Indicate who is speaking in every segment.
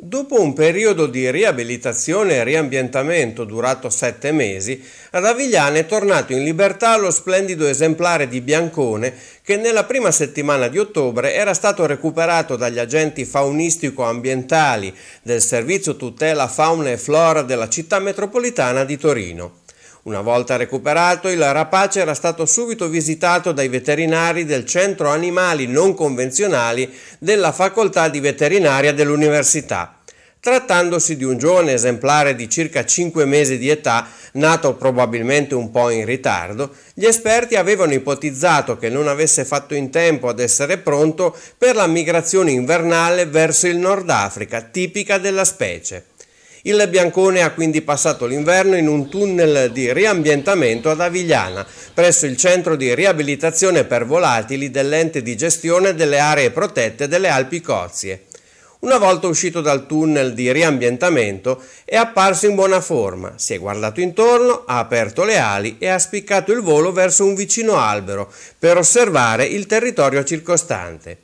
Speaker 1: Dopo un periodo di riabilitazione e riambientamento durato sette mesi, Ravigliane è tornato in libertà lo splendido esemplare di Biancone che nella prima settimana di ottobre era stato recuperato dagli agenti faunistico-ambientali del Servizio Tutela Fauna e Flora della città metropolitana di Torino. Una volta recuperato, il rapace era stato subito visitato dai veterinari del centro animali non convenzionali della facoltà di veterinaria dell'università. Trattandosi di un giovane esemplare di circa 5 mesi di età, nato probabilmente un po' in ritardo, gli esperti avevano ipotizzato che non avesse fatto in tempo ad essere pronto per la migrazione invernale verso il Nord Africa, tipica della specie. Il Biancone ha quindi passato l'inverno in un tunnel di riambientamento ad Avigliana, presso il centro di riabilitazione per volatili dell'ente di gestione delle aree protette delle Alpi Cozie. Una volta uscito dal tunnel di riambientamento è apparso in buona forma, si è guardato intorno, ha aperto le ali e ha spiccato il volo verso un vicino albero per osservare il territorio circostante.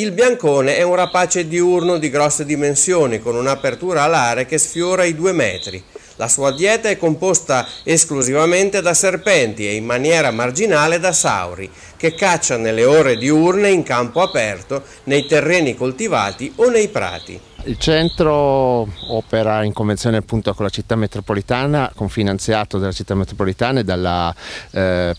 Speaker 1: Il biancone è un rapace diurno di grosse dimensioni, con un'apertura alare che sfiora i due metri. La sua dieta è composta esclusivamente da serpenti e in maniera marginale da sauri, che caccia nelle ore diurne in campo aperto, nei terreni coltivati o nei prati.
Speaker 2: Il centro opera in convenzione appunto con la città metropolitana, confinanziato dalla città metropolitana e dalla eh,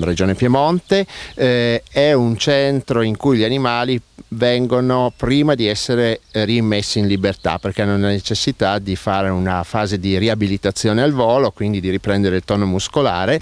Speaker 2: regione Piemonte. Eh, è un centro in cui gli animali vengono prima di essere rimessi in libertà perché hanno la necessità di fare una fase di riabilitazione al volo, quindi di riprendere il tono muscolare.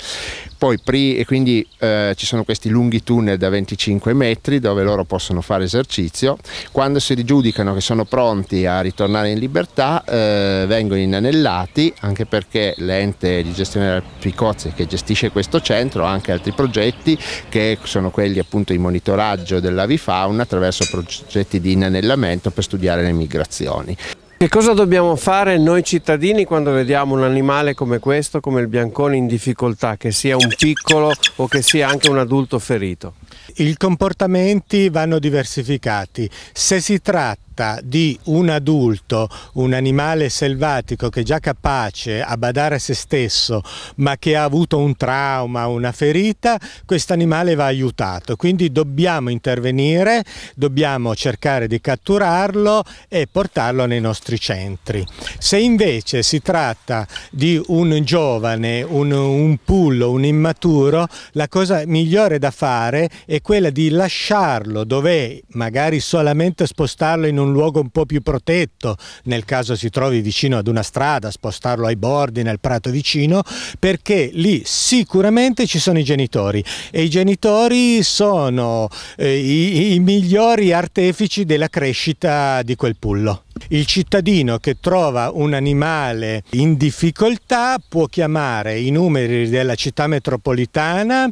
Speaker 2: Poi quindi eh, ci sono questi lunghi tunnel da 25 metri dove loro possono fare esercizio. Quando si rigiudicano che sono pronti pronti a ritornare in libertà eh, vengono inanellati anche perché l'ente di gestione della Picozzi che gestisce questo centro ha anche altri progetti che sono quelli appunto di monitoraggio dell'avifauna attraverso progetti di inanellamento per studiare le migrazioni.
Speaker 1: Che cosa dobbiamo fare noi cittadini quando vediamo un animale come questo, come il biancone in difficoltà, che sia un piccolo o che sia anche un adulto ferito?
Speaker 3: I comportamenti vanno diversificati. Se si tratta tratta di un adulto, un animale selvatico che è già capace a badare a se stesso, ma che ha avuto un trauma, una ferita, questo animale va aiutato. Quindi dobbiamo intervenire, dobbiamo cercare di catturarlo e portarlo nei nostri centri. Se invece si tratta di un giovane, un, un pullo, un immaturo, la cosa migliore da fare è quella di lasciarlo dove magari solamente spostarlo in un un luogo un po' più protetto, nel caso si trovi vicino ad una strada, spostarlo ai bordi, nel prato vicino, perché lì sicuramente ci sono i genitori e i genitori sono eh, i, i migliori artefici della crescita di quel pullo. Il cittadino che trova un animale in difficoltà può chiamare i numeri della città metropolitana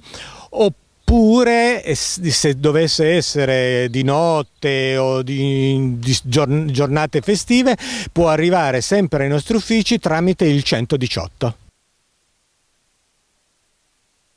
Speaker 3: oppure oppure se dovesse essere di notte o di, di giornate festive può arrivare sempre ai nostri uffici tramite il 118.